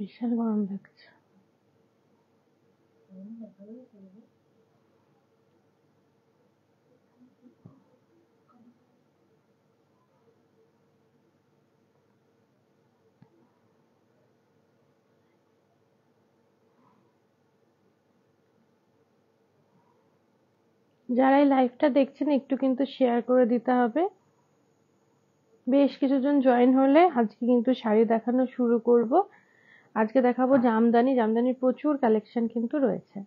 বিশাল গরম লাগছে যারা এই লাইভটা দেখছেন একটু কিন্তু শেয়ার করে দিতে হবে বেশ কিছুজন জয়েন হলে আজকে কিন্তু শাড়ি দেখানো শুরু করব আজকে দেখাবো জামদানি জামদানির প্রচুর কালেকশন কিন্তু রয়েছে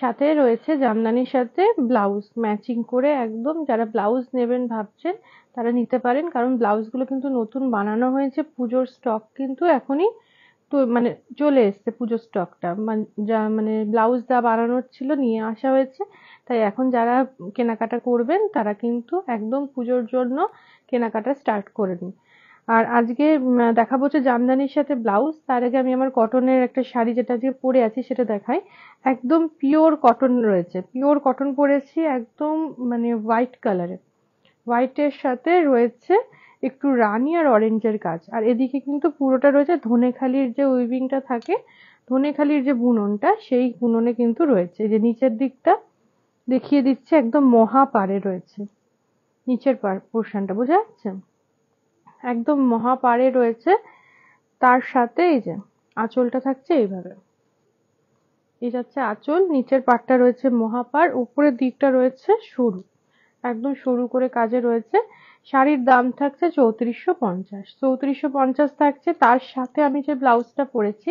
সাথে রয়েছে জামদানির সাথে ব্লাউজ ম্যাচিং করে একদম যারা ব্লাউজ নেবেন ভাবছেন তারা নিতে পারেন কারণ ব্লাউজগুলো কিন্তু নতুন বানানো হয়েছে পুজোর স্টক কিন্তু এখনই তো মানে চলে এসছে পুজোর স্টকটা যা মানে ব্লাউজ যা বানানোর ছিল নিয়ে আসা হয়েছে তাই এখন যারা কেনাকাটা করবেন তারা কিন্তু একদম পুজোর জন্য কেনাকাটা স্টার্ট করে নিন আর আজকে দেখাবো হচ্ছে জামদানির সাথে ব্লাউজ তার আগে আমি আমার কটনের একটা শাড়ি যেটা আজকে পরে আছি সেটা দেখাই একদম পিওর কটন রয়েছে পিওর কটন পরেছি একদম মানে হোয়াইট কালারে হোয়াইটের সাথে রয়েছে একটু রানি আর অরেঞ্জের কাজ আর এদিকে কিন্তু পুরোটা রয়েছে ধনেখালির যে উইভিংটা থাকে ধনেখালির যে বুননটা সেই বুননে কিন্তু রয়েছে যে নিচের দিকটা দেখিয়ে দিচ্ছে একদম পারে রয়েছে নিচের পোর্শনটা বোঝা যাচ্ছে একদম মহাপাড়ে রয়েছে তার সাথে এই যে আঁচলটা থাকছে এইভাবে এই হচ্ছে আঁচল নিচের পাটটা রয়েছে মহাপাড় উপরের দিকটা রয়েছে সরু একদম সরু করে কাজে রয়েছে শাড়ির দাম থাকছে চৌত্রিশশো পঞ্চাশ চৌত্রিশশো পঞ্চাশ থাকছে তার সাথে আমি যে ব্লাউজটা পরেছি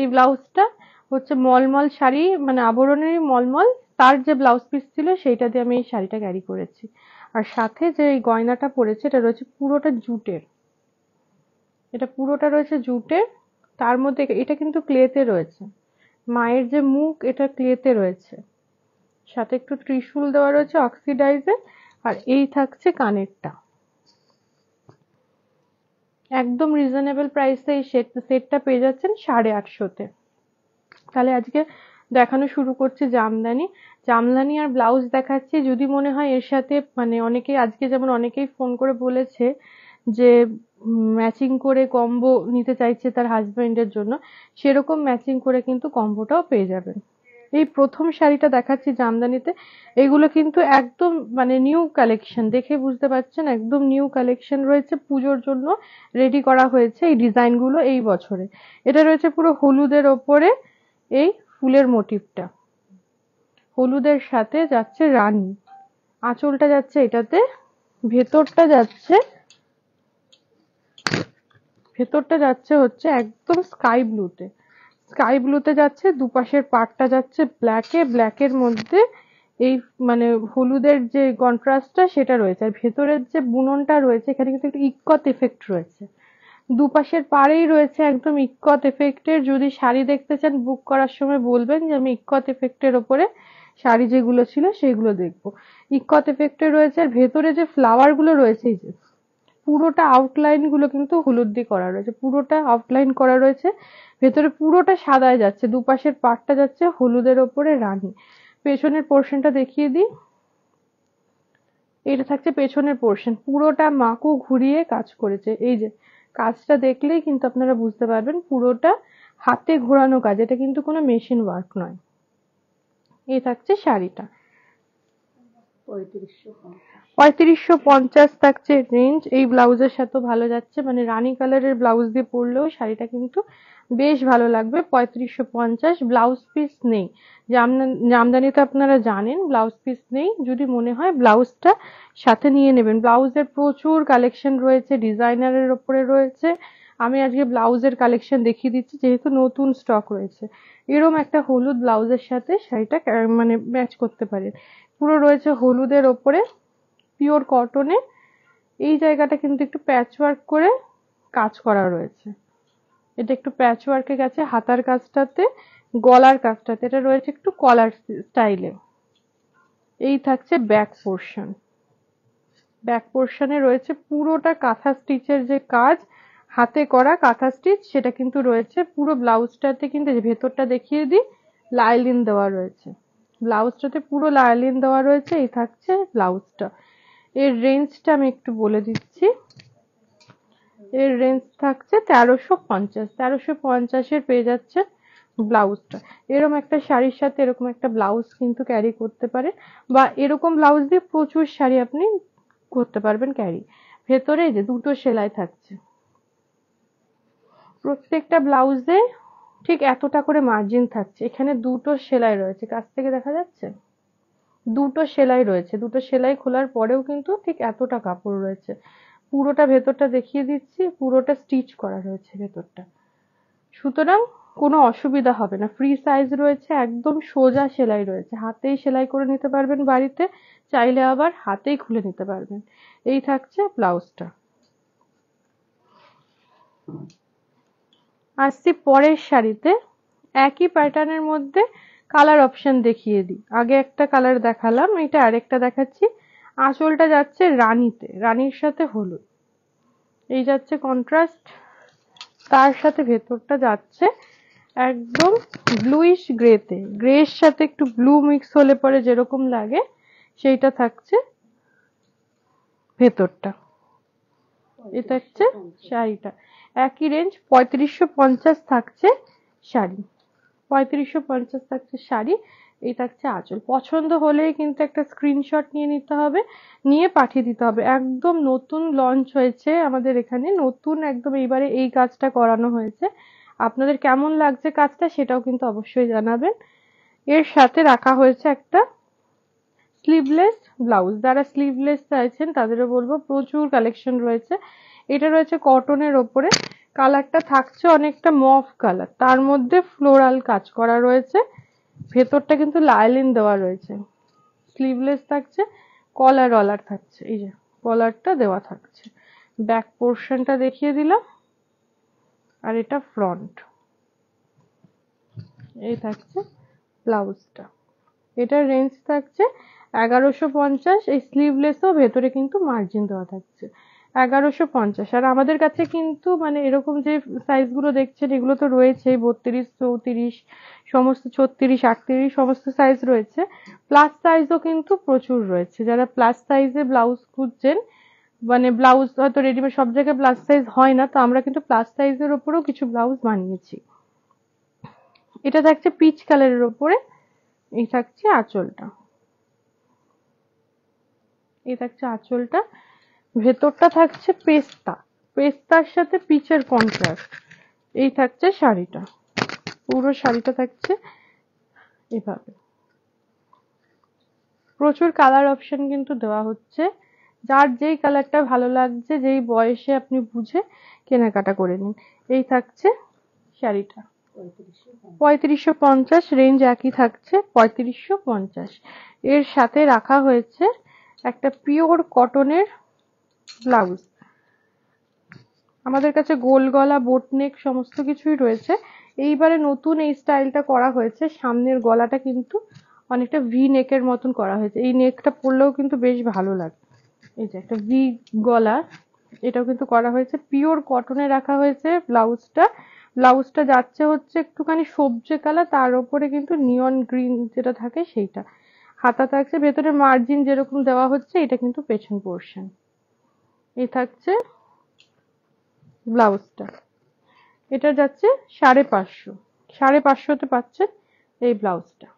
এই ব্লাউজটা হচ্ছে মলমল শাড়ি মানে আবরণের মলমল তার যে ব্লাউজ পিস ছিল সেইটা দিয়ে আমি এই শাড়িটা ক্যারি করেছি আর সাথে যে এই গয়নাটা পড়েছে এটা রয়েছে পুরোটা জুটের এটা পুরোটা রয়েছে জুটের তার মধ্যে এটা কিন্তু ক্লেতে রয়েছে মায়ের যে মুখ এটা ক্লেতে রয়েছে সাথে একটু ত্রিশূল দেওয়া রয়েছে অক্সিডাইজে আর এই থাকছে কানেরটা একদম রিজনেবল প্রাইসে এই সেটটা পেয়ে যাচ্ছেন সাড়ে আটশোতে তাহলে আজকে দেখানো শুরু করছে জামদানি জামদানি আর ব্লাউজ দেখাচ্ছে যদি মনে হয় এর সাথে মানে অনেকেই আজকে যেমন অনেকেই ফোন করে বলেছে যে ম্যাচিং করে কম্বো নিতে চাইছে তার হাজবেন্ডের জন্য সেরকম ম্যাচিং করে কিন্তু কম্বোটাও পেয়ে যাবেন এই প্রথম শাড়িটা দেখাচ্ছি জামদানিতে এগুলো কিন্তু একদম মানে নিউ কালেকশন দেখে বুঝতে পারছেন একদম নিউ কালেকশন রয়েছে পুজোর জন্য রেডি করা হয়েছে এই ডিজাইনগুলো এই বছরে এটা রয়েছে পুরো হলুদের ওপরে এই ফুলের মোটিভটা হলুদের সাথে যাচ্ছে রানী আঁচলটা যাচ্ছে এটাতে ভেতরটা যাচ্ছে ভেতরটা যাচ্ছে হচ্ছে একদম স্কাই ব্লুতে স্কাই ব্লুতে যাচ্ছে দুপাশের পাটটা যাচ্ছে ব্ল্যাকে ব্ল্যাকের মধ্যে এই মানে হলুদের যে কন্ট্রাস্টটা সেটা রয়েছে আর ভেতরের যে বুননটা রয়েছে এখানে কিন্তু একটা ইকত এফেক্ট রয়েছে দুপাশের পাড়েই রয়েছে একদম ইক্কত এফেক্টের যদি শাড়ি দেখতে চান বুক করার সময় বলবেন যে আমি ইক্কত এফেক্টের ওপরে শাড়ি যেগুলো ছিল সেগুলো দেখবো ইক্কত এফেক্টে রয়েছে আর ভেতরে যে ফ্লাওয়ারগুলো রয়েছে এই যে পুরোটা আউটলাইনগুলো কিন্তু হলুদ দিয়ে করা রয়েছে পুরোটা আউটলাইন করা রয়েছে ভেতরে পুরোটা সাদায় যাচ্ছে দুপাশের পাটটা যাচ্ছে হলুদের ওপরে রানী পেছনের পোর্শনটা দেখিয়ে দিই এটা থাকছে পেছনের পোর্শন পুরোটা মাকু ঘুরিয়ে কাজ করেছে এই যে কাজটা দেখলেই কিন্তু আপনারা বুঝতে পারবেন পুরোটা হাতে ঘোরানো কাজ এটা কিন্তু কোনো মেশিন ওয়ার্ক নয় এ থাকছে শাড়িটা পঁয়ত্রিশশো পঞ্চাশ থাকছে রেঞ্জ এই ব্লাউজের সাথে ভালো যাচ্ছে মানে রানি কালারের ব্লাউজ দিয়ে পরলেও শাড়িটা কিন্তু বেশ ভালো লাগবে পঁয়ত্রিশশো পঞ্চাশ ব্লাউজ পিস নেই জামদানি তো আপনারা জানেন ব্লাউজ পিস নেই যদি মনে হয় ব্লাউজটা সাথে নিয়ে নেবেন ব্লাউজের প্রচুর কালেকশন রয়েছে ডিজাইনারের ওপরে রয়েছে আমি আজকে ব্লাউজের কালেকশন দেখিয়ে দিচ্ছি যেহেতু নতুন স্টক রয়েছে এরম একটা হলুদ ব্লাউজের সাথে শাড়িটা মানে ম্যাচ করতে পারেন পুরো রয়েছে হলুদের ওপরে পিওর কটনে এই জায়গাটা কিন্তু একটু প্যাচওয়ার্ক করে কাজ করা রয়েছে এটা একটু প্যাচওয়ার্কে গেছে হাতার কাজটাতে গলার কাজটাতে এটা রয়েছে একটু কলার স্টাইলে এই থাকছে ব্যাক পোর্শন ব্যাক পোর্শনে রয়েছে পুরোটা কাঁথা স্টিচের যে কাজ হাতে করা কাঁথা স্টিচ সেটা কিন্তু রয়েছে পুরো ব্লাউজটাতে কিন্তু ভেতরটা দেখিয়ে দিই লাইলিন দেওয়া রয়েছে ব্লাউজটাতে পুরো লায়লিন দেওয়া রয়েছে এই থাকছে ব্লাউজটা এর রেঞ্জটা আমি একটু বলে দিচ্ছি এর রেঞ্জ থাকছে তেরোশো পঞ্চাশ তেরোশো পঞ্চাশের পেয়ে যাচ্ছে ব্লাউজটা এরকম একটা শাড়ির সাথে এরকম একটা ব্লাউজ কিন্তু ক্যারি করতে পারে বা এরকম ব্লাউজ দিয়ে প্রচুর শাড়ি আপনি করতে পারবেন ক্যারি ভেতরে যে দুটো সেলাই থাকছে প্রত্যেকটা ব্লাউজে ঠিক এতটা করে মার্জিন থাকছে এখানে দুটো সেলাই রয়েছে কাছ থেকে দেখা যাচ্ছে দুটো সেলাই রয়েছে দুটো সেলাই খোলার পরেও কিন্তু ঠিক এতটা কাপড় রয়েছে পুরোটা ভেতরটা দেখিয়ে দিচ্ছি পুরোটা স্টিচ করা রয়েছে ভেতরটা সুতরাং কোনো অসুবিধা হবে না ফ্রি সাইজ রয়েছে একদম সোজা সেলাই রয়েছে হাতেই সেলাই করে নিতে পারবেন বাড়িতে চাইলে আবার হাতেই খুলে নিতে পারবেন এই থাকছে ব্লাউজটা আসছি পরের শাড়িতে একই প্যাটার্নের মধ্যে কালার অপশন দেখিয়ে দিই আগে একটা কালার দেখালাম এটা আরেকটা দেখাচ্ছি আঁচলটা যাচ্ছে রানীতে রানীর সাথে হলুদ এই যাচ্ছে কন্ট্রাস্ট তার সাথে ভেতরটা যাচ্ছে একদম ব্লুইশ গ্রেতে গ্রের সাথে একটু ব্লু মিক্স হলে পরে যেরকম লাগে সেইটা থাকছে ভেতরটা এটা হচ্ছে শাড়িটা একই রেঞ্জ পঁয়ত্রিশশো পঞ্চাশ থাকছে শাড়ি পঁয়ত্রিশশো পঞ্চাশ থাকছে শাড়ি এই থাকছে আঁচল পছন্দ হলে কিন্তু একটা স্ক্রিনশট নিয়ে নিতে হবে নিয়ে পাঠিয়ে দিতে হবে একদম নতুন লঞ্চ হয়েছে আমাদের এখানে নতুন একদম এইবারে এই কাজটা করানো হয়েছে আপনাদের কেমন লাগছে কাজটা সেটাও কিন্তু অবশ্যই জানাবেন এর সাথে রাখা হয়েছে একটা স্লিভলেস ব্লাউজ যারা স্লিভলেস চাইছেন তাদেরও বলবো প্রচুর কালেকশন রয়েছে এটা রয়েছে কটনের ওপরে কালারটা থাকছে অনেকটা মফ কালার তার মধ্যে ফ্লোরাল কাজ করা রয়েছে ভেতরটা কিন্তু লাইলিন দেওয়া রয়েছে স্লিভলেস থাকছে কলার অলার থাকছে এই যে কলারটা দেওয়া থাকছে ব্যাক পোর্শনটা দেখিয়ে দিলাম আর এটা ফ্রন্ট এই থাকছে ব্লাউজটা এটার রেঞ্জ থাকছে এগারোশো পঞ্চাশ এই স্লিভলেসও ভেতরে কিন্তু মার্জিন দেওয়া থাকছে এগারোশো পঞ্চাশ আর আমাদের কাছে কিন্তু মানে এরকম যে সাইজগুলো দেখছেন এগুলো তো রয়েছেই বত্রিশ চৌত্রিশ সমস্ত ছত্রিশ আটত্রিশ সমস্ত সাইজ রয়েছে প্লাস সাইজও কিন্তু প্রচুর রয়েছে যারা প্লাস সাইজে ব্লাউজ খুঁজছেন মানে ব্লাউজ হয়তো রেডিমেড সব জায়গায় প্লাস সাইজ হয় না তো আমরা কিন্তু প্লাস সাইজের ওপরেও কিছু ব্লাউজ বানিয়েছি এটা থাকছে পিচ কালারের ওপরে এই থাকছে আঁচলটা এই থাকছে আঁচলটা ভেতরটা থাকছে পেস্তা পেস্তার সাথে পিচের কন্ট্রাস্ট এই থাকছে শাড়িটা পুরো শাড়িটা থাকছে এভাবে প্রচুর কালার অপশন কিন্তু দেওয়া হচ্ছে যার যেই কালারটা ভালো লাগছে যেই বয়সে আপনি বুঝে কেনাকাটা করে নিন এই থাকছে শাড়িটা পঁয়ত্রিশশো পঞ্চাশ রেঞ্জ একই থাকছে পঁয়ত্রিশশো পঞ্চাশ এর সাথে রাখা হয়েছে একটা পিওর কটনের ব্লাউজ আমাদের কাছে গোল গলা বোটনেক সমস্ত কিছুই রয়েছে এইবারে নতুন এই স্টাইলটা করা হয়েছে সামনের গলাটা কিন্তু অনেকটা ভি নেকের মতন করা হয়েছে এই নেকটা পরলেও কিন্তু বেশ ভালো লাগে এই যে একটা ভি গলা এটাও কিন্তু করা হয়েছে পিওর কটনে রাখা হয়েছে ব্লাউজটা ব্লাউজটা যাচ্ছে হচ্ছে একটুখানি সবজে কালার তার উপরে কিন্তু নিয়ন গ্রিন যেটা থাকে সেইটা হাতা থাকছে ভেতরে মার্জিন যেরকম দেওয়া হচ্ছে এটা কিন্তু পেছন পোর্শন এই থাকছে ব্লাউজটা এটা যাচ্ছে সাড়ে পাঁচশো সাড়ে পাঁচশোতে পাচ্ছে এই ব্লাউজটা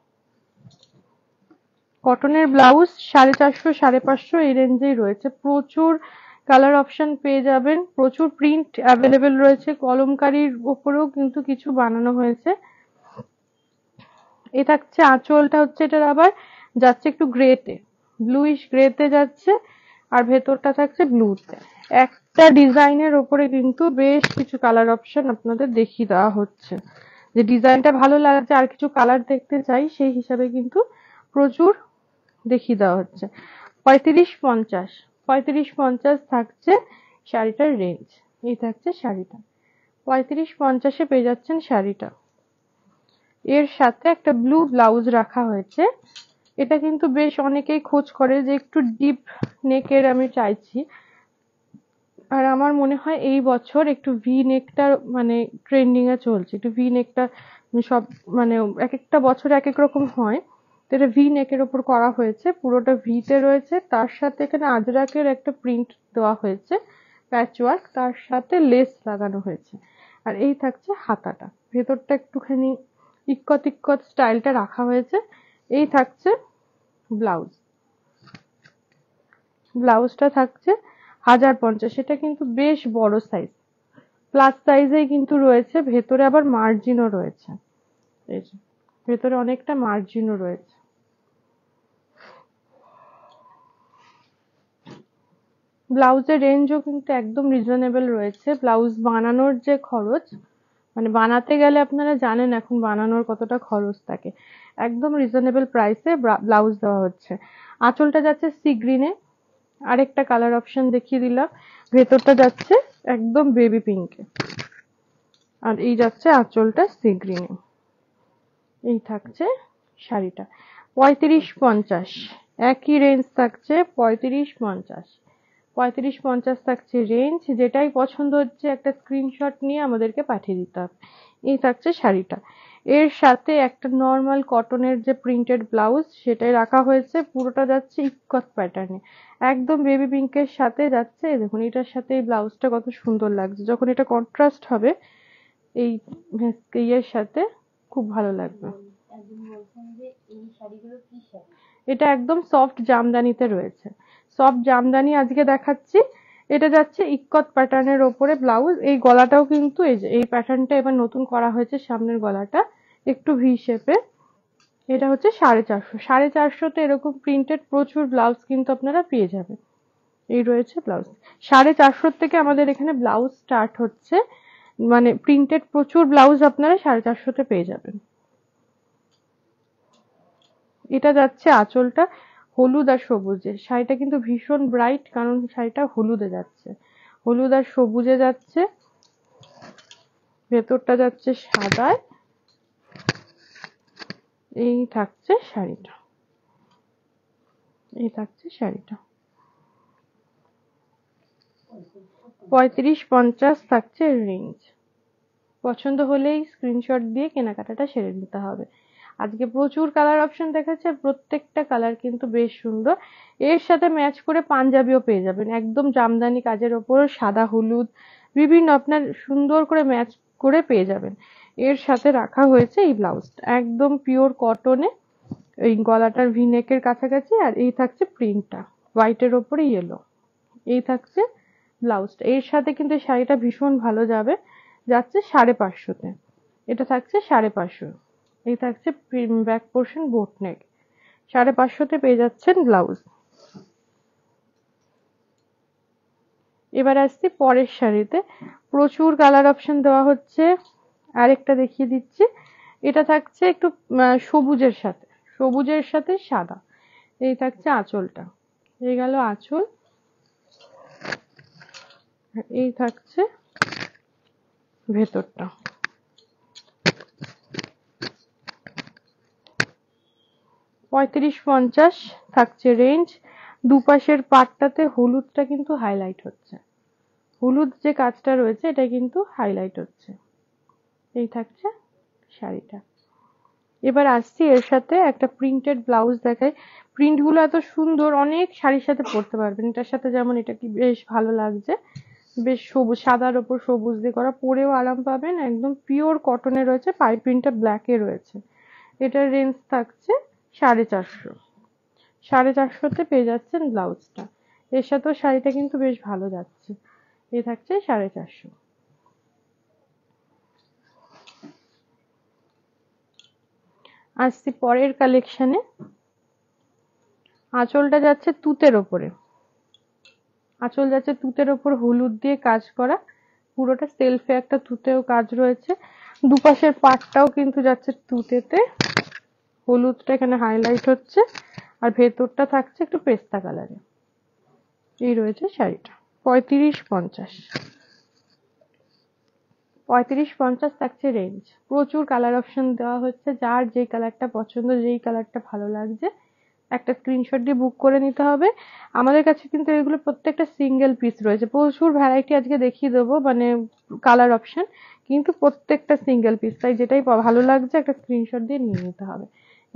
কটনের ব্লাউজ সাড়ে চারশো সাড়ে পাঁচশো এই রেঞ্জেই রয়েছে প্রচুর কালার অপশন পেয়ে যাবেন প্রচুর প্রিন্ট অ্যাভেলেবেল রয়েছে কলমকারির ওপরেও কিন্তু কিছু বানানো হয়েছে এ থাকছে আঁচলটা হচ্ছে এটার আবার যাচ্ছে একটু গ্রেতে ব্লুইশ গ্রেতে যাচ্ছে আর ভেতরটা থাকছে ব্লুতে একটা ডিজাইনের ওপরে কিন্তু বেশ কিছু কালার অপশন আপনাদের দেখিয়ে দেওয়া হচ্ছে যে ডিজাইনটা ভালো লাগছে আর কিছু কালার দেখতে চাই সেই হিসাবে কিন্তু প্রচুর দেখিয়ে দেওয়া হচ্ছে পঁয়ত্রিশ পঞ্চাশ পঁয়ত্রিশ পঞ্চাশ থাকছে শাড়িটার রেঞ্জ এই থাকছে শাড়িটা পঁয়ত্রিশ পঞ্চাশে পেয়ে যাচ্ছেন শাড়িটা এর সাথে একটা ব্লু ব্লাউজ রাখা হয়েছে এটা কিন্তু বেশ অনেকেই খোঁজ করে যে একটু ডিপ নেকের আমি চাইছি আর আমার মনে হয় এই বছর একটু ভি নেকটা মানে ট্রেন্ডিং এ চলছে একটু ভি নেকটা সব মানে এক একটা বছর এক এক রকম হয় তো এটা ভি নেকের ওপর করা হয়েছে পুরোটা ভিতে রয়েছে তার সাথে এখানে আজরাকের একটা প্রিন্ট দেওয়া হয়েছে প্যাচওয়ার্ক তার সাথে লেস লাগানো হয়েছে আর এই থাকছে হাতাটা ভেতরটা একটুখানি ইক্কত ইক্কত স্টাইলটা রাখা হয়েছে এই থাকছে ব্লাউজ ব্লাউজটা থাকছে হাজার পঞ্চাশ এটা কিন্তু বেশ বড় সাইজ প্লাস সাইজেই কিন্তু রয়েছে ভেতরে আবার মার্জিনও রয়েছে ভেতরে অনেকটা মার্জিনও রয়েছে ব্লাউজের রেঞ্জও কিন্তু একদম রিজনেবল রয়েছে ব্লাউজ বানানোর যে খরচ মানে বানাতে গেলে আপনারা জানেন এখন বানানোর কতটা খরচ থাকে একদম রিজনেবল প্রাইসে ব্লাউজ দেওয়া হচ্ছে আঁচলটা যাচ্ছে সি গ্রিনে আরেকটা কালার অপশন দেখিয়ে দিলাম ভেতরটা যাচ্ছে একদম বেবি পিঙ্কে আর এই যাচ্ছে আঁচলটা সি গ্রিনে এই থাকছে শাড়িটা পঁয়ত্রিশ পঞ্চাশ একই রেঞ্জ থাকছে পঁয়ত্রিশ পঞ্চাশ পঁয়ত্রিশ পঞ্চাশ থাকছে রেঞ্জ যেটাই পছন্দ হচ্ছে একটা স্ক্রিনশট নিয়ে আমাদেরকে পাঠিয়ে দিতে হবে এই থাকছে শাড়িটা এর সাথে একটা নর্মাল কটনের যে প্রিন্টেড ব্লাউজ সেটাই রাখা হয়েছে পুরোটা যাচ্ছে ইকত প্যাটার্নে একদম বেবি পিঙ্কের সাথে যাচ্ছে দেখুন এটার সাথে এই ব্লাউজটা কত সুন্দর লাগছে যখন এটা কন্ট্রাস্ট হবে এই ইয়ের সাথে খুব ভালো লাগবে এটা একদম সফট জামদানিতে রয়েছে সফট জামদানি আজকে দেখাচ্ছি এটা যাচ্ছে ইকত প্যাটার্নের ওপরে ব্লাউজ এই গলাটাও কিন্তু এই যে এই প্যাটার্নটা এবার নতুন করা হয়েছে সামনের গলাটা একটু ভি শেপে এটা হচ্ছে সাড়ে চারশো সাড়ে চারশোতে এরকম প্রিন্টেড প্রচুর ব্লাউজ কিন্তু আপনারা পেয়ে যাবেন এই রয়েছে ব্লাউজ সাড়ে চারশোর থেকে আমাদের এখানে ব্লাউজ স্টার্ট হচ্ছে মানে প্রিন্টেড প্রচুর ব্লাউজ আপনারা সাড়ে চারশোতে পেয়ে যাবেন এটা যাচ্ছে আঁচলটা হলুদ আর সবুজে শাড়িটা কিন্তু ভীষণ ব্রাইট কারণ শাড়িটা হলুদে যাচ্ছে হলুদ আর সবুজে যাচ্ছে ভেতরটা যাচ্ছে সাদায় এই থাকছে শাড়িটা এই থাকছে শাড়িটা পঁয়ত্রিশ পঞ্চাশ থাকছে রেঞ্জ পছন্দ হলেই স্ক্রিনশট দিয়ে কেনাকাটাটা সেরে নিতে হবে আজকে প্রচুর কালার অপশন দেখাচ্ছে আর প্রত্যেকটা কালার কিন্তু বেশ সুন্দর এর সাথে ম্যাচ করে পাঞ্জাবিও পেয়ে যাবেন একদম জামদানি কাজের ওপর সাদা হলুদ বিভিন্ন আপনার সুন্দর করে ম্যাচ করে পেয়ে যাবেন এর সাথে রাখা হয়েছে এই ব্লাউজটা একদম পিওর কটনে এই গলাটার ভিনেকের কাছাকাছি আর এই থাকছে প্রিন্টটা হোয়াইটের ওপরে ইয়েলো এই থাকছে ব্লাউজটা এর সাথে কিন্তু এই শাড়িটা ভীষণ ভালো যাবে যাচ্ছে সাড়ে পাঁচশোতে এটা থাকছে সাড়ে পাঁচশো এই থাকছে ব্যাক পোর্শন বোট নেক সাড়ে পাঁচশোতে পেয়ে যাচ্ছেন ব্লাউজ এবার আসছি পরের শাড়িতে প্রচুর কালার অপশন দেওয়া হচ্ছে আরেকটা দেখিয়ে দিচ্ছি এটা থাকছে একটু সবুজের সাথে সবুজের সাথে সাদা এই থাকছে আঁচলটা এই গেল আঁচল এই থাকছে ভেতরটা পঁয়ত্রিশ পঞ্চাশ থাকছে রেঞ্জ দুপাশের পাটটাতে হলুদটা কিন্তু হাইলাইট হচ্ছে হলুদ যে কাজটা রয়েছে এটা কিন্তু হাইলাইট হচ্ছে এই থাকছে শাড়িটা এবার আসছি এর সাথে একটা প্রিন্টেড ব্লাউজ দেখাই প্রিন্টগুলো এত সুন্দর অনেক শাড়ির সাথে পরতে পারবেন এটার সাথে যেমন এটা কি বেশ ভালো লাগছে বেশ সবুজ সাদার ওপর সবুজ দিয়ে করা পরেও আরাম পাবেন একদম পিওর কটনে রয়েছে পাই প্রিন্টটা ব্ল্যাকে রয়েছে এটার রেঞ্জ থাকছে সাড়ে চারশো সাড়ে চারশোতে পেয়ে যাচ্ছেন ব্লাউজটা এর সাথেও শাড়িটা কিন্তু বেশ ভালো যাচ্ছে এ থাকছে সাড়ে চারশো আসছি পরের কালেকশনে আঁচলটা যাচ্ছে তুতের ওপরে আঁচল যাচ্ছে তুতের ওপর হলুদ দিয়ে কাজ করা পুরোটা সেলফে একটা তুতেও কাজ রয়েছে দুপাশের পাটটাও কিন্তু যাচ্ছে তুতেতে হলুদটা এখানে হাইলাইট হচ্ছে আর ভেতরটা থাকছে একটু পেস্তা কালারে এই রয়েছে শাড়িটা পঁয়ত্রিশ পঞ্চাশ পঁয়ত্রিশ পঞ্চাশ থাকছে রেঞ্জ প্রচুর কালার অপশন দেওয়া হচ্ছে যার যে কালারটা পছন্দ যেই কালারটা ভালো লাগছে একটা স্ক্রিনশট দিয়ে বুক করে নিতে হবে আমাদের কাছে কিন্তু এগুলো প্রত্যেকটা সিঙ্গেল পিস রয়েছে প্রচুর ভ্যারাইটি আজকে দেখিয়ে দেবো মানে কালার অপশন কিন্তু প্রত্যেকটা সিঙ্গেল পিস তাই যেটাই ভালো লাগছে একটা স্ক্রিনশট দিয়ে নিয়ে নিতে হবে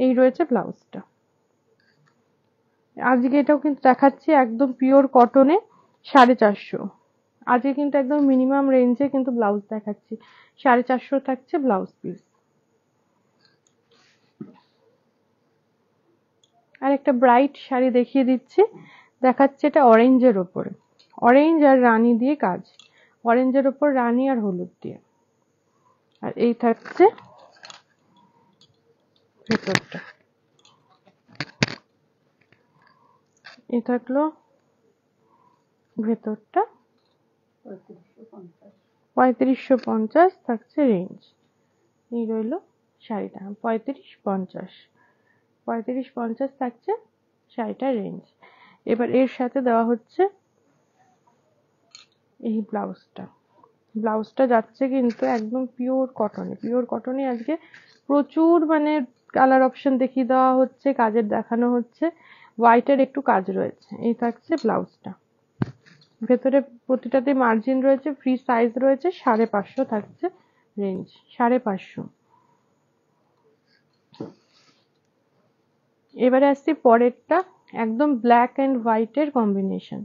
এই রয়েছে ব্লাউজটা আজকে এটাও কিন্তু দেখাচ্ছি একদম পিওর কটনে সাড়ে চারশো আজকে কিন্তু একদম মিনিমাম রেঞ্জে কিন্তু ব্লাউজ দেখাচ্ছি সাড়ে চারশো থাকছে ব্লাউজ পিস আর একটা ব্রাইট শাড়ি দেখিয়ে দিচ্ছি দেখাচ্ছে এটা অরেঞ্জের ওপরে অরেঞ্জ আর রানি দিয়ে কাজ অরেঞ্জের ওপর রানি আর হলুদ দিয়ে আর এই থাকছে ভেতরটা এ থাকলো ভেতরটা পঁয়ত্রিশশো পঞ্চাশ থাকছে রেঞ্জ এই রইল শাড়িটা পঁয়ত্রিশ পঞ্চাশ পঁয়ত্রিশ পঞ্চাশ থাকছে শাড়িটার রেঞ্জ এবার এর সাথে দেওয়া হচ্ছে এই ব্লাউজটা ব্লাউজটা যাচ্ছে কিন্তু একদম পিওর কটনে পিওর কটনে আজকে প্রচুর মানে কালার অপশন দেখিয়ে দেওয়া হচ্ছে কাজের দেখানো হচ্ছে হোয়াইটের একটু কাজ রয়েছে এই থাকছে ব্লাউজটা ভেতরে প্রতিটাতে মার্জিন রয়েছে ফ্রি সাইজ রয়েছে সাড়ে পাঁচশো থাকছে রেঞ্জ সাড়ে পাঁচশো এবারে আসছি পরেরটা একদম ব্ল্যাক অ্যান্ড হোয়াইটের কম্বিনেশন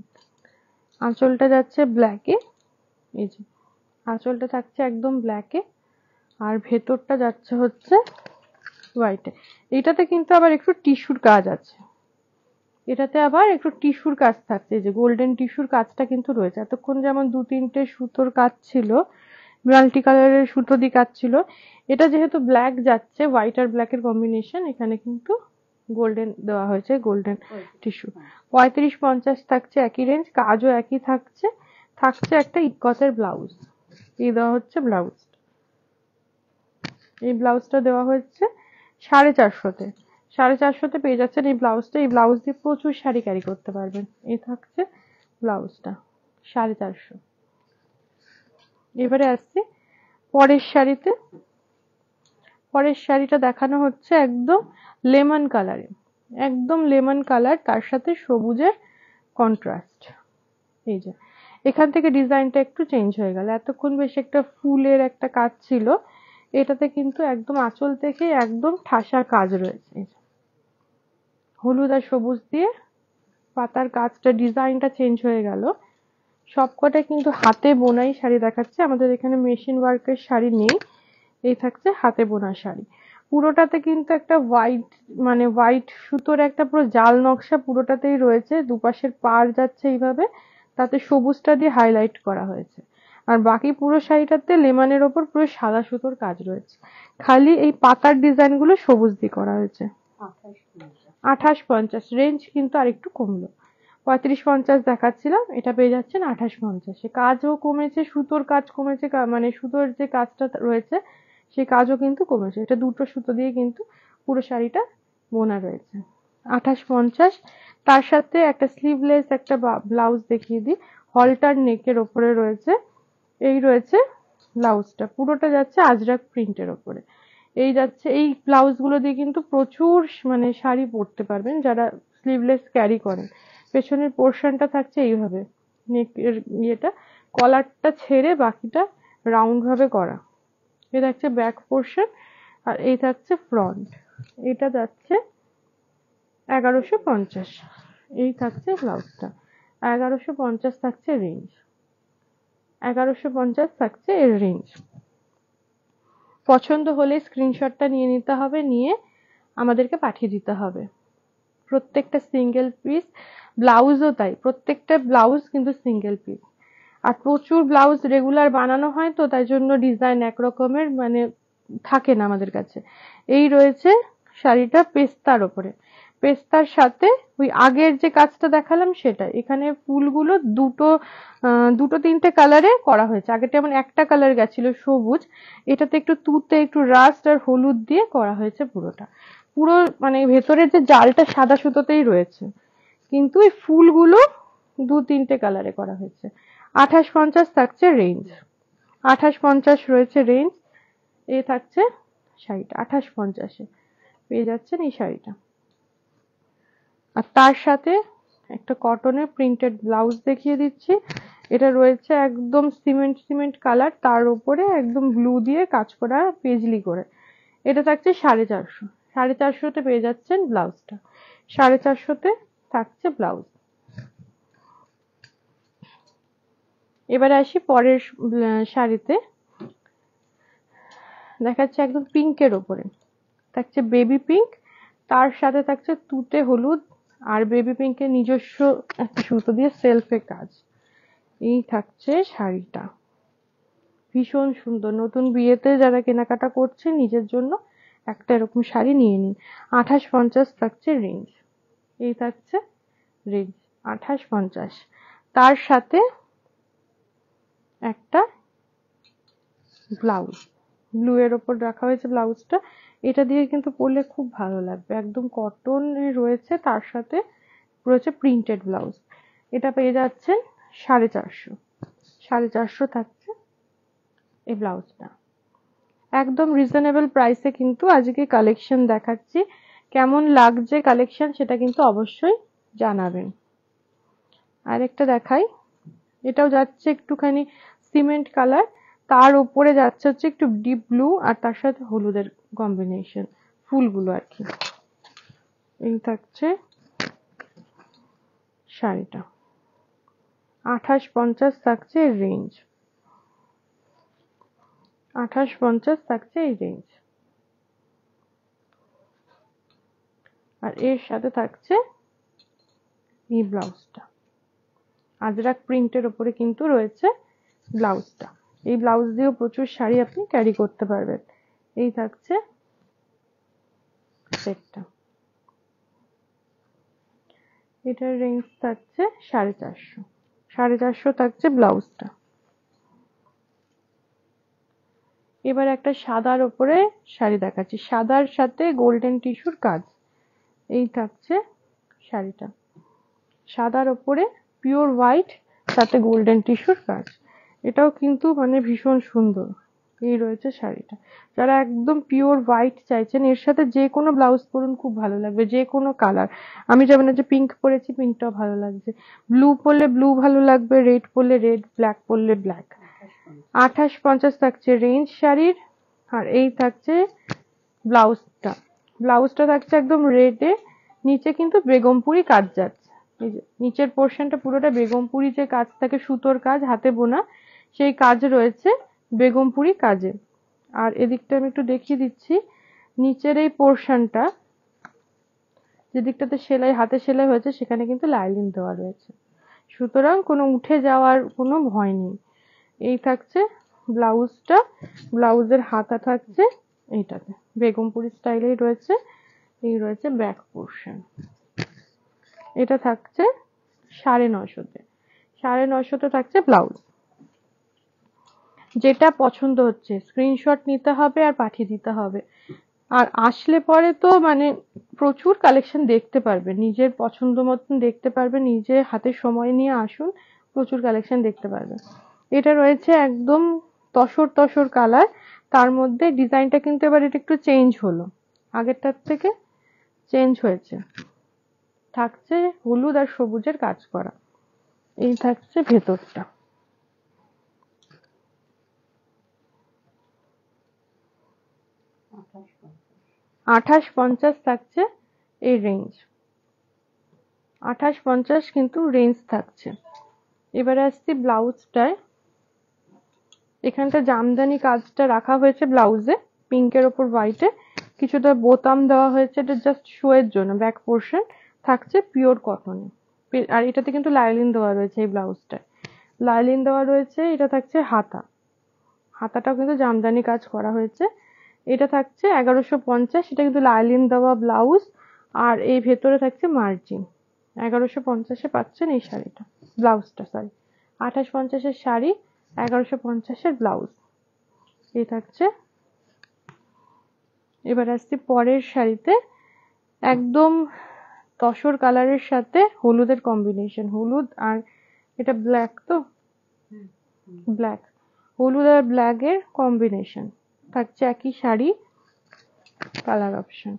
আঁচলটা যাচ্ছে ব্ল্যাকে এই যে আঁচলটা থাকছে একদম ব্ল্যাকে আর ভেতরটা যাচ্ছে হচ্ছে হোয়াইটে এটাতে কিন্তু আবার একটু টিস্যুর কাজ আছে এটাতে আবার একটু টিস্যুর কাজ থাকছে যে গোল্ডেন টিস্যুর কাজটা কিন্তু রয়েছে এতক্ষণ যেমন দু তিনটে সুতোর কাজ ছিল মাল্টি কালারের সুতো দিয়ে কাজ ছিল এটা যেহেতু ব্ল্যাক যাচ্ছে হোয়াইট আর ব্ল্যাকের কম্বিনেশন এখানে কিন্তু গোল্ডেন দেওয়া হয়েছে গোল্ডেন টিস্যু পঁয়ত্রিশ পঞ্চাশ থাকছে একই রেঞ্জ কাজও একই থাকছে থাকছে একটা ইটকতের ব্লাউজ এই দেওয়া হচ্ছে ব্লাউজ এই ব্লাউজটা দেওয়া হয়েছে সাড়ে চারশোতে সাড়ে চারশোতে পেয়ে যাচ্ছেন এই ব্লাউজটা এই ব্লাউজ দিয়ে প্রচুর শাড়ি ক্যারি করতে পারবেন এই থাকছে ব্লাউজটা সাড়ে চারশো এবারে আসছি পরের শাড়িতে পরের শাড়িটা দেখানো হচ্ছে একদম লেমন কালারে একদম লেমন কালার তার সাথে সবুজের কন্ট্রাস্ট এই যে এখান থেকে ডিজাইনটা একটু চেঞ্জ হয়ে গেল এতক্ষণ বেশ একটা ফুলের একটা কাজ ছিল এটাতে কিন্তু একদম আঁচল থেকে একদম ঠাসার কাজ রয়েছে হলুদ আর সবুজ দিয়ে পাতার কাজটা ডিজাইনটা চেঞ্জ হয়ে গেল সবকটা কিন্তু হাতে বোনাই শাড়ি দেখাচ্ছে আমাদের এখানে মেশিন ওয়ার্কের শাড়ি নেই এই থাকছে হাতে বোনা শাড়ি পুরোটাতে কিন্তু একটা হোয়াইট মানে হোয়াইট সুতোর একটা পুরো জাল নকশা পুরোটাতেই রয়েছে দুপাশের পার যাচ্ছে এইভাবে তাতে সবুজটা দিয়ে হাইলাইট করা হয়েছে আর বাকি পুরো শাড়িটাতে লেমানের ওপর পুরো সাদা সুতোর কাজ রয়েছে খালি এই পাতার ডিজাইন গুলো সবুজ দিয়ে করা হয়েছে আঠাশ পঞ্চাশ রেঞ্জ কিন্তু আর একটু কমলো পঁয়ত্রিশ পঞ্চাশ দেখাচ্ছিলাম এটা পেয়ে যাচ্ছেন আঠাশ পঞ্চাশে কাজও কমেছে সুতোর কাজ কমেছে মানে সুতোর যে কাজটা রয়েছে সেই কাজও কিন্তু কমেছে এটা দুটো সুতো দিয়ে কিন্তু পুরো শাড়িটা বোনা রয়েছে আঠাশ পঞ্চাশ তার সাথে একটা স্লিভলেস একটা ব্লাউজ দেখিয়ে দিই হলটার নেকের ওপরে রয়েছে এই রয়েছে ব্লাউজটা পুরোটা যাচ্ছে আজরাক প্রিন্টের ওপরে এই যাচ্ছে এই ব্লাউজগুলো দিয়ে কিন্তু প্রচুর মানে শাড়ি পরতে পারবেন যারা স্লিভলেস ক্যারি করেন পেছনের পোর্শনটা থাকছে এইভাবে নেক এর ইয়েটা কলারটা ছেড়ে বাকিটা রাউন্ডভাবে করা এ থাকছে ব্যাক পোর্শন আর এই থাকছে ফ্রন্ট এটা যাচ্ছে এগারোশো পঞ্চাশ এই থাকছে ব্লাউজটা এগারোশো পঞ্চাশ থাকছে রেঞ্জ এগারোশো পঞ্চাশ থাকছে এর রেঞ্জ পছন্দ হলে স্ক্রিনশটটা নিয়ে নিতে হবে নিয়ে আমাদেরকে পাঠিয়ে দিতে হবে প্রত্যেকটা সিঙ্গেল পিস ব্লাউজও তাই প্রত্যেকটা ব্লাউজ কিন্তু সিঙ্গেল পিস আর প্রচুর ব্লাউজ রেগুলার বানানো হয় তো তাই জন্য ডিজাইন একরকমের মানে থাকে না আমাদের কাছে এই রয়েছে শাড়িটা পেস্তার ওপরে পেস্তার সাথে ওই আগের যে কাজটা দেখালাম সেটা এখানে ফুলগুলো দুটো দুটো তিনটে কালারে করা হয়েছে আগেটা যেমন একটা কালার গেছিল সবুজ এটাতে একটু তুতে একটু রাস্ট আর হলুদ দিয়ে করা হয়েছে পুরোটা পুরো মানে ভেতরের যে জালটা সাদা সুতোতেই রয়েছে কিন্তু এই ফুলগুলো দু তিনটে কালারে করা হয়েছে আঠাশ পঞ্চাশ থাকছে রেঞ্জ আঠাশ পঞ্চাশ রয়েছে রেঞ্জ এ থাকছে শাড়িটা আঠাশ পঞ্চাশে পেয়ে যাচ্ছেন এই শাড়িটা আর তার সাথে একটা কটনের প্রিন্টেড ব্লাউজ দেখিয়ে দিচ্ছি এটা রয়েছে একদম সিমেন্ট সিমেন্ট কালার তার উপরে একদম ব্লু দিয়ে কাজ করা পেজলি করে এটা থাকছে সাড়ে চারশো সাড়ে চারশোতে পেয়ে যাচ্ছেন ব্লাউজটা সাড়ে চারশোতে থাকছে ব্লাউজ এবারে আসি পরের শাড়িতে দেখাচ্ছে একদম পিঙ্কের ওপরে থাকছে বেবি পিঙ্ক তার সাথে থাকছে তুতে হলুদ আর বেবি পিঙ্কের নিজস্ব একটা সুতো দিয়ে সেলফে কাজ এই থাকছে শাড়িটা ভীষণ সুন্দর নতুন বিয়েতে যারা কেনাকাটা করছে নিজের জন্য একটা এরকম শাড়ি নিয়ে নিন আঠাশ পঞ্চাশ থাকছে রেঞ্জ এই থাকছে রেঞ্জ আঠাশ পঞ্চাশ তার সাথে একটা ব্লাউজ ব্লু এর ওপর রাখা হয়েছে ব্লাউজটা এটা দিয়ে কিন্তু পরলে খুব ভালো লাগবে একদম কটন রয়েছে তার সাথে রয়েছে প্রিন্টেড ব্লাউজ এটা পেয়ে যাচ্ছেন সাড়ে চারশো সাড়ে চারশো থাকছে এই ব্লাউজটা একদম রিজনেবল প্রাইসে কিন্তু আজকে কালেকশন দেখাচ্ছি কেমন লাগছে কালেকশন সেটা কিন্তু অবশ্যই জানাবেন আরেকটা দেখাই এটাও যাচ্ছে একটুখানি সিমেন্ট কালার তার উপরে যাচ্ছে হচ্ছে একটু ডিপ ব্লু আর তার সাথে হলুদের কম্বিনেশন ফুলগুলো আর কি এই থাকছে শাড়িটা আঠাশ পঞ্চাশ থাকছে রেঞ্জ আঠাশ পঞ্চাশ থাকছে এই রেঞ্জ আর এর সাথে থাকছে এই ব্লাউজটা আজরাক প্রিন্টের ওপরে কিন্তু রয়েছে ব্লাউজটা এই ব্লাউজ দিয়েও প্রচুর শাড়ি আপনি ক্যারি করতে পারবেন এই থাকছে সেটটা এটার রেঞ্জ থাকছে সাড়ে চারশো সাড়ে চারশো থাকছে ব্লাউজটা এবার একটা সাদার ওপরে শাড়ি দেখাচ্ছি সাদার সাথে গোল্ডেন টিস্যুর কাজ এই থাকছে শাড়িটা সাদার ওপরে পিওর হোয়াইট সাথে গোল্ডেন টিস্যুর কাজ এটাও কিন্তু মানে ভীষণ সুন্দর এই রয়েছে শাড়িটা যারা একদম পিওর হোয়াইট চাইছেন এর সাথে যে কোনো ব্লাউজ পরুন খুব ভালো লাগবে যে কোনো কালার আমি যাবেন যে পিঙ্ক পরেছি পিঙ্কটাও ভালো লাগছে ব্লু পরলে ব্লু ভালো লাগবে রেড পরলে রেড ব্ল্যাক পরলে ব্ল্যাক আঠাশ পঞ্চাশ থাকছে রেঞ্জ শাড়ির আর এই থাকছে ব্লাউজটা ব্লাউজটা থাকছে একদম রেডে নিচে কিন্তু বেগমপুরি কাজ যাচ্ছে নিচের পোর্শনটা পুরোটা বেগমপুরি যে কাজ থাকে সুতোর কাজ হাতে বোনা সেই কাজ রয়েছে বেগমপুরি কাজে আর এদিকটা আমি একটু দেখিয়ে দিচ্ছি নিচের এই পোর্শনটা যেদিকটাতে সেলাই হাতে সেলাই হয়েছে সেখানে কিন্তু লাইলিন দেওয়া রয়েছে সুতরাং কোনো উঠে যাওয়ার কোনো ভয় নেই এই থাকছে ব্লাউজটা ব্লাউজের হাতা থাকছে এইটাতে বেগমপুরি স্টাইলেই রয়েছে এই রয়েছে ব্যাক পোর্শন এটা থাকছে সাড়ে নশোতে সাড়ে নশোতে থাকছে ব্লাউজ যেটা পছন্দ হচ্ছে স্ক্রিনশট নিতে হবে আর পাঠিয়ে দিতে হবে আর আসলে পরে তো মানে প্রচুর কালেকশন দেখতে পারবে নিজের পছন্দ মতন দেখতে পারবে নিজের হাতে সময় নিয়ে আসুন প্রচুর কালেকশন দেখতে পারবে এটা রয়েছে একদম তসর তসর কালার তার মধ্যে ডিজাইনটা কিন্তু এবার এটা একটু চেঞ্জ হলো আগেরটার থেকে চেঞ্জ হয়েছে থাকছে হলুদ আর সবুজের কাজ করা এই থাকছে ভেতরটা আঠাশ পঞ্চাশ থাকছে এই রেঞ্জ আঠাশ পঞ্চাশ কিন্তু রেঞ্জ থাকছে এবারে আসছি ব্লাউজটায় এখানটা জামদানি কাজটা রাখা হয়েছে ব্লাউজে পিঙ্কের ওপর হোয়াইটে কিছুটা বোতাম দেওয়া হয়েছে এটা জাস্ট শোয়ের জন্য ব্যাক পোর্শন থাকছে পিওর কটনে আর এটাতে কিন্তু লাইলিন দেওয়া রয়েছে এই ব্লাউজটায় লাইলিন দেওয়া রয়েছে এটা থাকছে হাতা হাতাটাও কিন্তু জামদানি কাজ করা হয়েছে এটা থাকছে এগারোশো পঞ্চাশ এটা কিন্তু লাইলিন দেওয়া ব্লাউজ আর এই ভেতরে থাকছে মার্জিন এগারোশো পঞ্চাশে পাচ্ছেন এই শাড়িটা ব্লাউজটা সরি আঠাশ পঞ্চাশের শাড়ি এগারোশো পঞ্চাশের ব্লাউজ এ থাকছে এবার আসছি পরের শাড়িতে একদম তসর কালারের সাথে হলুদের কম্বিনেশন হলুদ আর এটা ব্ল্যাক তো ব্ল্যাক হলুদ আর ব্ল্যাকের কম্বিনেশন থাকছে একই শাড়ি কালার অপশন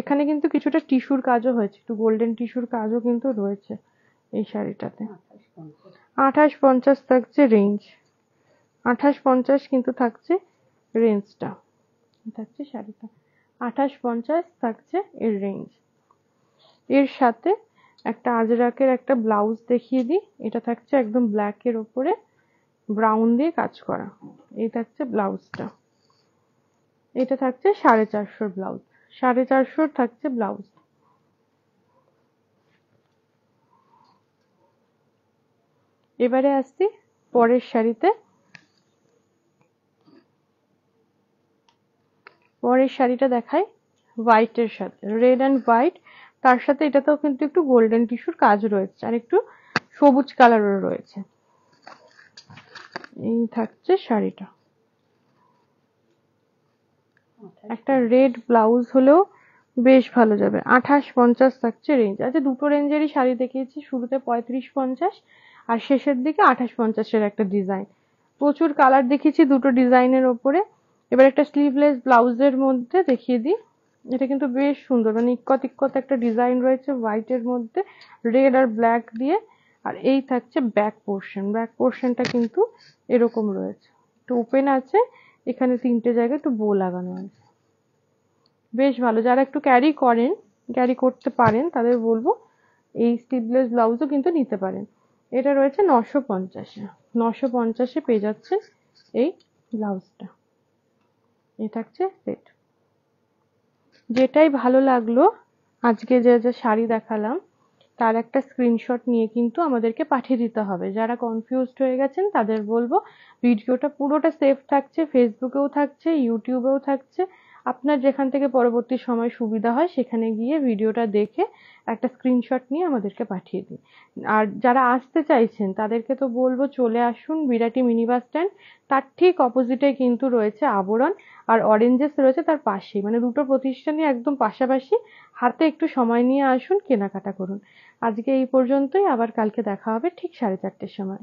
এখানে কিন্তু কিছুটা টিস্যুর কাজও হয়েছে একটু গোল্ডেন টিস্যুর কাজও কিন্তু রয়েছে এই শাড়িটাতে আঠাশ পঞ্চাশ থাকছে রেঞ্জ আঠাশ পঞ্চাশ কিন্তু থাকছে রেঞ্জটা থাকছে শাড়িটা আঠাশ পঞ্চাশ থাকছে এর রেঞ্জ এর সাথে একটা আজরাকের একটা ব্লাউজ দেখিয়ে দিই এটা থাকছে একদম ব্ল্যাকের ওপরে ব্রাউন দিয়ে কাজ করা এই থাকছে ব্লাউজটা এটা থাকছে সাড়ে চারশোর ব্লাউজ সাড়ে চারশোর থাকছে ব্লাউজ এবারে আসছি পরের শাড়িতে পরের শাড়িটা দেখাই হোয়াইটের সাথে রেড অ্যান্ড হোয়াইট তার সাথে এটাতেও কিন্তু একটু গোল্ডেন টিস্যুর কাজ রয়েছে আর একটু সবুজ কালারও রয়েছে এই থাকছে শাড়িটা একটা রেড ব্লাউজ হলেও বেশ ভালো যাবে আঠাশ পঞ্চাশ থাকছে রেঞ্জ আচ্ছা দুটো রেঞ্জেরই শাড়ি দেখিয়েছি শুরুতে পঁয়ত্রিশ পঞ্চাশ আর শেষের দিকে আঠাশ পঞ্চাশের একটা ডিজাইন প্রচুর কালার দেখিয়েছি দুটো ডিজাইনের ওপরে এবার একটা স্লিভলেস ব্লাউজের মধ্যে দেখিয়ে দিই এটা কিন্তু বেশ সুন্দর মানে ইক্কত ইক্কত একটা ডিজাইন রয়েছে হোয়াইটের মধ্যে রেড আর ব্ল্যাক দিয়ে আর এই থাকছে ব্যাক পোর্শন ব্যাক পোর্শনটা কিন্তু এরকম রয়েছে একটু ওপেন আছে এখানে তিনটে জায়গায় একটু বো লাগানো আছে বেশ ভালো যারা একটু ক্যারি করেন ক্যারি করতে পারেন তাদের বলবো এই স্টিভলেস ব্লাউজও কিন্তু নিতে পারেন এটা রয়েছে নশো পঞ্চাশে নশো পঞ্চাশে পেয়ে যাচ্ছে এই ব্লাউজটা এ থাকছে সেট যেটাই ভালো লাগলো আজকে যে যে শাড়ি দেখালাম তার একটা স্ক্রিনশট নিয়ে কিন্তু আমাদেরকে পাঠিয়ে দিতে হবে যারা কনফিউজড হয়ে গেছেন তাদের বলবো ভিডিওটা পুরোটা সেফ থাকছে ফেসবুকেও থাকছে ইউটিউবেও থাকছে আপনার যেখান থেকে পরবর্তী সময় সুবিধা হয় সেখানে গিয়ে ভিডিওটা দেখে একটা স্ক্রিনশট নিয়ে আমাদেরকে পাঠিয়ে দিন আর যারা আসতে চাইছেন তাদেরকে তো বলবো চলে আসুন বিরাটি মিনি বাস স্ট্যান্ড তার ঠিক অপোজিটে কিন্তু রয়েছে আবরণ আর অরেঞ্জেস রয়েছে তার পাশেই মানে দুটো প্রতিষ্ঠানই একদম পাশাপাশি হাতে একটু সময় নিয়ে আসুন কেনাকাটা করুন আজকে এই পর্যন্তই আবার কালকে দেখা হবে ঠিক সাড়ে চারটের সময়